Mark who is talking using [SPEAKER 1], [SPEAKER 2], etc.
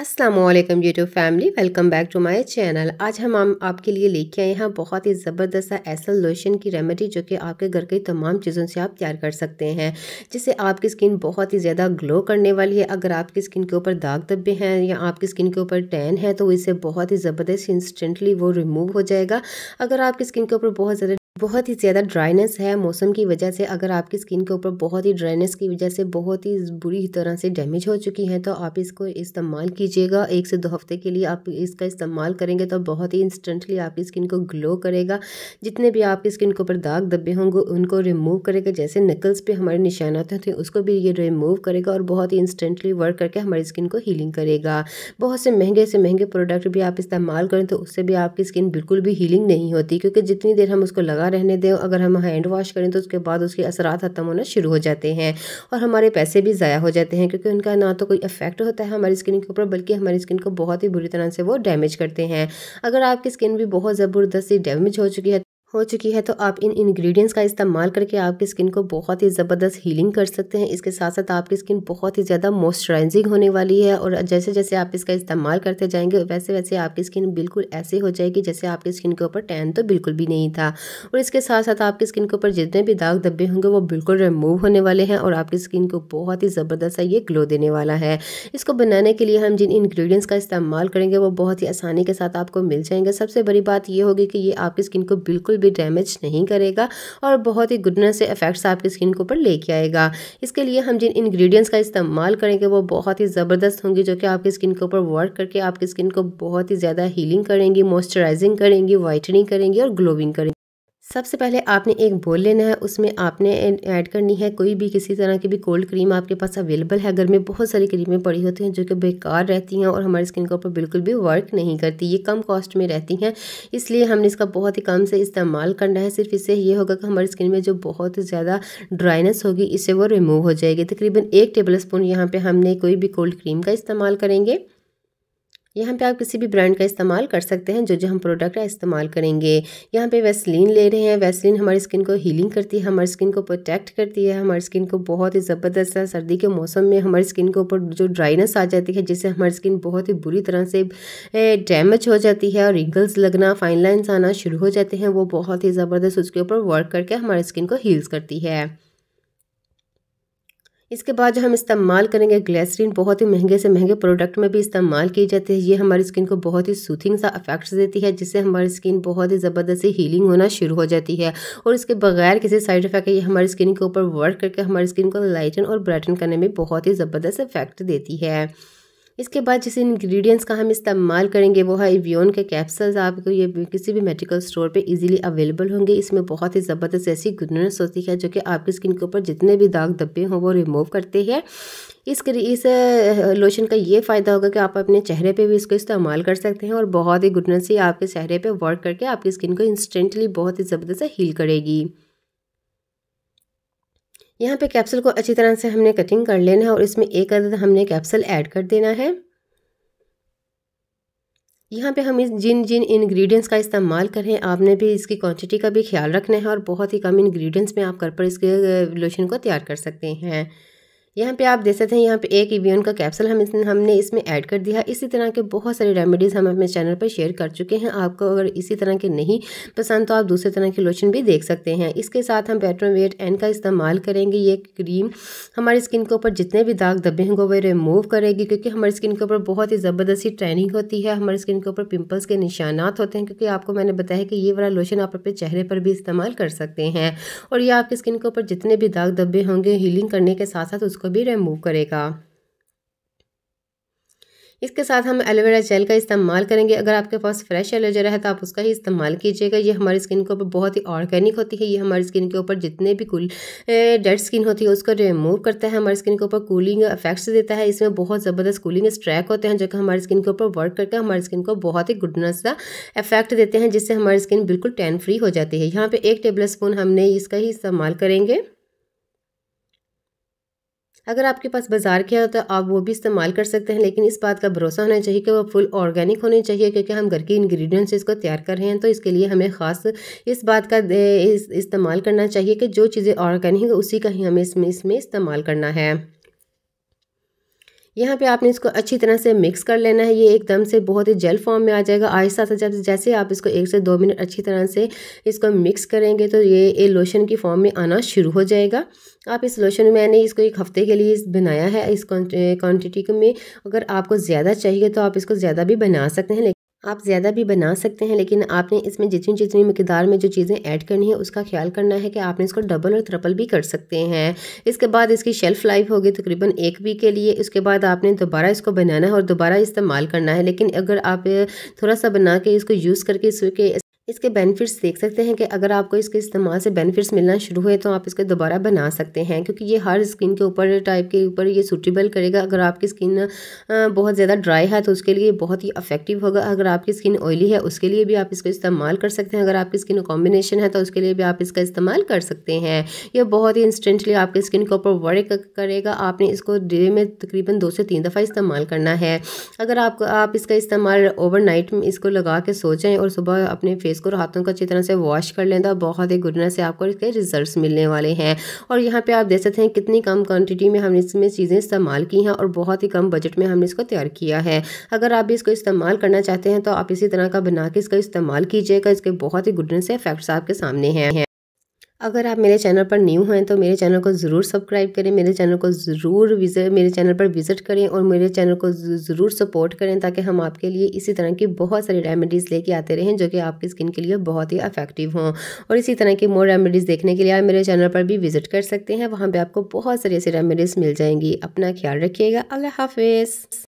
[SPEAKER 1] Aslam YouTube family welcome back to my channel आज हम आपके लिए लेके आए हैं बहुत ही ज़बरदस्त ऐसा लोशन की रेमेडी जो कि आपके घर के तमाम चीज़ों से आप तैयार कर सकते हैं जिससे आपकी स्किन बहुत ही ज़्यादा ग्लो करने वाली है अगर आपकी स्किन के ऊपर दाग धब्बे हैं या आपकी स्किन के ऊपर टैन है तो इसे बहुत ही ज़बरदस्त इंस्टेंटली वो रिमूव हो जाएगा अगर आपकी स्किन के ऊपर बहुत ज़्यादा बहुत ही ज़्यादा ड्राइनेस है मौसम की वजह से अगर आपकी स्किन के ऊपर बहुत ही ड्राइनेस की वजह से बहुत ही बुरी तरह से डैमेज हो चुकी है तो आप इसको इस्तेमाल कीजिएगा एक से दो हफ्ते के लिए आप इसका इस्तेमाल करेंगे तो बहुत ही इंस्टेंटली आपकी स्किन को ग्लो करेगा जितने भी आपकी स्किन के ऊपर दाग धब्बे होंगे उनको रिमूव करेगा जैसे नकल्स पर हमारे निशान आते थे तो उसको भी ये रिमूव करेगा और बहुत ही इंस्टेंटली वर्क करके हमारी स्किन को हीलिंग करेगा बहुत से महंगे से महंगे प्रोडक्ट भी आप इस्तेमाल करें तो उससे भी आपकी स्किन बिल्कुल भी हीलिंग नहीं होती क्योंकि जितनी देर हम उसको लगा रहने दें अगर हम हैंड वॉश करें तो उसके बाद उसके असरा ख़त्म होना शुरू हो जाते हैं और हमारे पैसे भी ज़ाया हो जाते हैं क्योंकि उनका ना तो कोई इफेक्ट होता है हमारी स्किन के ऊपर बल्कि हमारी स्किन को बहुत ही बुरी तरह से वो डैमेज करते हैं अगर आपकी स्किन भी बहुत ज़बरदस्ती डैमेज हो चुकी है हो चुकी है तो आप इन इंग्रेडिएंट्स का इस्तेमाल करके आपकी स्किन को बहुत ही ज़बरदस्त हीलिंग कर सकते हैं इसके साथ साथ आपकी स्किन बहुत ही ज़्यादा मॉइस्चराइजिंग होने वाली है और जैसे जैसे आप इसका इस्तेमाल करते जाएंगे वैसे वैसे आपकी स्किन बिल्कुल ऐसी हो जाएगी जैसे आपकी स्किन के ऊपर टैन तो बिल्कुल भी नहीं था और इसके साथ साथ आपकी स्किन के ऊपर जितने भी दाग धब्बे होंगे वो बिल्कुल रिमूव होने वाले हैं और आपकी स्किन को बहुत ही ज़बरदस्त है ये ग्लो देने वाला है इसको बनाने के लिए हम जिन इन्ग्रीडियंट्स का इस्तेमाल करेंगे वो बहुत ही आसानी के साथ आपको मिल जाएंगे सबसे बड़ी बात यह होगी कि ये आपकी स्किन को बिल्कुल भी डैमेज नहीं करेगा और बहुत ही गुडनेस इफेक्ट्स आपकी स्किन के ऊपर लेके आएगा इसके लिए हम जिन इंग्रेडिएंट्स का इस्तेमाल करेंगे वो बहुत ही ज़बरदस्त होंगे जो कि आपकी स्किन के ऊपर वर्क करके आपकी स्किन को बहुत ही ज़्यादा हीलिंग करेंगी मॉइस्चराइजिंग करेंगी वाइटनिंग करेंगी और ग्लोविंग करेंगी सबसे पहले आपने एक बोल लेना है उसमें आपने ऐड करनी है कोई भी किसी तरह की भी कोल्ड क्रीम आपके पास अवेलेबल है घर में बहुत सारी क्रीमें पड़ी होती हैं जो कि बेकार रहती हैं और हमारी स्किन के ऊपर बिल्कुल भी वर्क नहीं करती ये कम कॉस्ट में रहती हैं इसलिए हमने इसका बहुत ही कम से इस्तेमाल करना है सिर्फ इससे ये होगा कि हमारी स्किन में जो बहुत ज़्यादा ड्राइनेस होगी इससे वो रिमूव हो जाएगी तकरीबन एक टेबल स्पून यहाँ पर हमने कोई भी कोल्ड क्रीम का इस्तेमाल करेंगे यहाँ पे आप किसी भी ब्रांड का इस्तेमाल कर सकते हैं जो जो हम प्रोडक्ट है इस्तेमाल करेंगे यहाँ पे वैसलीन ले रहे हैं वैसलीन हमारी स्किन को हीलिंग करती है हमारी स्किन को प्रोटेक्ट करती है हमारी स्किन को बहुत ही ज़बरदस्त है सर्दी के मौसम में हमारी स्किन के ऊपर जो ड्राइनेस आ जाती है जिससे हमारी स्किन बहुत ही बुरी तरह से डैमेज हो जाती है और रिंगल्स लगना फाइन लाइन्स आना शुरू हो जाते हैं वो बहुत ही ज़बरदस्त उसके ऊपर वर्क करके हमारी स्किन को हील्स करती है इसके बाद जो हम इस्तेमाल करेंगे ग्लेसरीन बहुत ही महंगे से महंगे प्रोडक्ट में भी इस्तेमाल की जाती है ये हमारी स्किन को बहुत ही सूथिंग सा अफेक्ट देती है जिससे हमारी स्किन बहुत ही ज़बरदस्त हीलिंग होना शुरू हो जाती है और इसके बगैर किसी साइड इफेक्ट ये हमारी स्किन के ऊपर वर्क करके हमारी स्किन को लाइटन और ब्राइटन करने में बहुत ही ज़बरदस्त इफेक्ट देती है इसके बाद जिस इंग्रेडिएंट्स का हम इस्तेमाल करेंगे वो है इवियोन के कैप्सल्स आपको ये किसी भी मेडिकल स्टोर पे इजीली अवेलेबल होंगे इसमें बहुत ही ज़बरदस्त ऐसी गुडनेस होती है जो कि आपकी स्किन के ऊपर जितने भी दाग धब्बे हों वो रिमूव करते हैं इस इस लोशन का ये फ़ायदा होगा कि आप अपने चेहरे पे भी इसको इस्तेमाल कर सकते हैं और बहुत ही गुडनेस ही आपके चेहरे पर वर्क करके आपकी स्किन को इंस्टेंटली बहुत ही ज़बरदस्त हील करेगी यहाँ पे कैप्सूल को अच्छी तरह से हमने कटिंग कर लेना है और इसमें एक अदद हमने कैप्सूल ऐड कर देना है यहाँ पे हम इस जिन जिन इंग्रेडिएंट्स का इस्तेमाल करें आपने भी इसकी क्वांटिटी का भी ख्याल रखना है और बहुत ही कम इंग्रेडिएंट्स में आप घर पर इसके लोशन को तैयार कर सकते हैं यहाँ पे आप देख सकते हैं यहाँ पे एक इवियन का कैप्सूल हम इसमें हमने इसमें ऐड कर दिया इसी तरह के बहुत सारे रेमेडीज़ हम अपने चैनल पर शेयर कर चुके हैं आपको अगर इसी तरह के नहीं पसंद तो आप दूसरे तरह के लोशन भी देख सकते हैं इसके साथ हम पेट्रोन वेट एन का इस्तेमाल करेंगे ये क्रीम हमारी स्किन के ऊपर जितने भी दाग दबे होंगे वो रिमूव करेगी क्योंकि हमारी स्किन के ऊपर बहुत ही ज़बरदस्ती ट्रेनिंग होती है हमारी स्किन के ऊपर पिम्पल्स के निशानात होते हैं क्योंकि आपको मैंने बताया कि ये वाला लोशन आप अपने चेहरे पर भी इस्तेमाल कर सकते हैं और ये आपकी स्किन के ऊपर जितने भी दाग दब्बे होंगे हीलिंग करने के साथ साथ उसको भी रिमूव करेगा इसके साथ हम एलोवेरा जेल का इस्तेमाल करेंगे अगर आपके पास फ्रेश एलोवेरा है तो आप उसका ही इस्तेमाल कीजिएगा ये हमारी स्किन के ऊपर बहुत ही ऑर्गेनिक होती है ये हमारी स्किन के ऊपर जितने भी कुल डेड स्किन होती है उसको रिमूव करता है हमारी स्किन के ऊपर कूलिंग इफेक्ट्स देता है इसमें बहुत ज़बरदस्त कूलिंग स्ट्रैक होते हैं जो कि हमारी स्किन के ऊपर वर्क करके हमारी स्किन को बहुत ही गुडनेस का इफेक्ट देते हैं जिससे हमारी स्किन बिल्कुल टैन फ्री हो जाती है यहाँ पर एक टेबल स्पून हमने इसका ही इस्तेमाल करेंगे अगर आपके पास बाज़ार किया होता तो आप वो भी इस्तेमाल कर सकते हैं लेकिन इस बात का भरोसा होना चाहिए कि वो फुल ऑर्गेनिक होनी चाहिए क्योंकि हम घर के इंग्रेडिएंट्स इसको तैयार कर रहे हैं तो इसके लिए हमें ख़ास इस बात का इस, इस्तेमाल करना चाहिए कि जो चीज़ें ऑर्गेनिक उसी का ही हमें इसमें इसमें इस्तेमाल करना है यहाँ पे आपने इसको अच्छी तरह से मिक्स कर लेना है ये एकदम से बहुत ही जेल फॉर्म में आ जाएगा आहिस्ता आता जब जैसे आप इसको एक से दो मिनट अच्छी तरह से इसको मिक्स करेंगे तो ये ये लोशन की फॉर्म में आना शुरू हो जाएगा आप इस लोशन में मैंने इसको एक हफ्ते के लिए बनाया है इस क्वान्टिटी में अगर आपको ज़्यादा चाहिए तो आप इसको ज़्यादा भी बना सकते हैं आप ज़्यादा भी बना सकते हैं लेकिन आपने इसमें जितनी जितनी मकदार में जो चीज़ें ऐड करनी है उसका ख्याल करना है कि आपने इसको डबल और ट्रपल भी कर सकते हैं इसके बाद इसकी शेल्फ़ लाइफ होगी तकरीबन एक वीक के लिए इसके बाद आपने दोबारा इसको बनाना है और दोबारा इस्तेमाल करना है लेकिन अगर आप थोड़ा सा बना के इसको यूज़ करके इसके इसके बेनिफिट्स देख सकते हैं कि अगर आपको इसके इस्तेमाल से बेनिफिट्स मिलना शुरू हुए तो आप इसको दोबारा बना सकते हैं क्योंकि ये हर स्किन के ऊपर टाइप के ऊपर ये सूटेबल करेगा अगर आपकी स्किन बहुत ज़्यादा ड्राई है तो उसके लिए बहुत ही अफेक्टिव होगा अगर आपकी स्किन ऑयली है उसके लिए भी आप इसको इस्तेमाल कर सकते हैं अगर आपकी स्किन कॉम्बिनेशन है तो उसके लिए भी आप इसका इस्तेमाल कर सकते हैं यह बहुत ही इंस्टेंटली आपकी स्किन के ऊपर वर्क करेगा आपने इसको डे में तकरीबन दो से तीन दफ़ा इस्तेमाल करना है अगर आप, इसका इस्तेमाल ओवर में इसको लगा के सोचें और सुबह अपने फेस इसको हाथों को अच्छी तरह से वॉश कर लें तो बहुत ही गुडनेस से आपको इसके रिजल्ट मिलने वाले हैं और यहाँ पर आप देख सकते हैं कितनी कम क्वान्टिटी में हमने इसमें चीज़ें इस्तेमाल की हैं और बहुत ही कम बजट में हमने इसको तैयार किया है अगर आप भी इसको इस्तेमाल करना चाहते हैं तो आप इसी तरह का बना के इसका इस्तेमाल कीजिएगा इसके बहुत ही गुडनेस इफेक्ट्स आपके सामने हैं अगर आप मेरे चैनल पर न्यू हैं तो मेरे चैनल को ज़रूर सब्सक्राइब करें मेरे चैनल को ज़रूर विजिट मेरे चैनल पर विज़िट करें और मेरे चैनल को ज़रूर सपोर्ट करें ताकि हम आपके लिए इसी तरह की बहुत सारी रेमेडीज़ लेके आते रहें जो कि आपकी स्किन के लिए बहुत ही अफेक्टिव हों और इसी तरह की मोर रेमेडीज़ देखने के लिए आप मेरे चैनल पर भी विज़िट कर सकते हैं वहाँ पर आपको बहुत सारी ऐसी रेमेडीज़ मिल जाएंगी अपना ख्याल रखिएगा अल्लाह हाफिज़